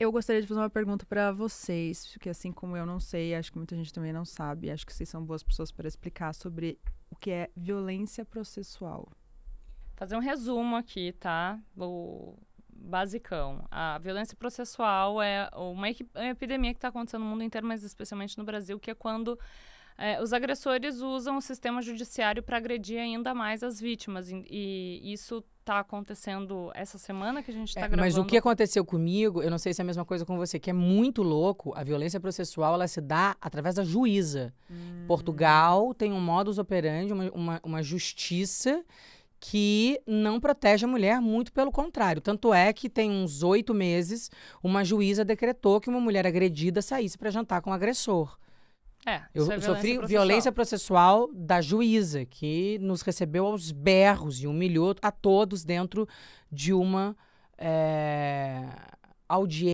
Eu gostaria de fazer uma pergunta para vocês, porque assim como eu não sei, acho que muita gente também não sabe. Acho que vocês são boas pessoas para explicar sobre o que é violência processual. Fazer um resumo aqui, tá? O basicão. A violência processual é uma é epidemia que está acontecendo no mundo inteiro, mas especialmente no Brasil, que é quando é, os agressores usam o sistema judiciário para agredir ainda mais as vítimas. E, e isso está acontecendo essa semana que a gente está é, gravando. Mas o que aconteceu comigo, eu não sei se é a mesma coisa com você, que é muito louco. A violência processual ela se dá através da juíza. Hum. Portugal tem um modus operandi, uma, uma, uma justiça que não protege a mulher, muito pelo contrário. Tanto é que tem uns oito meses, uma juíza decretou que uma mulher agredida saísse para jantar com o agressor. É, eu é sofri violência, violência processual da juíza, que nos recebeu aos berros e humilhou a todos dentro de uma é, audiência.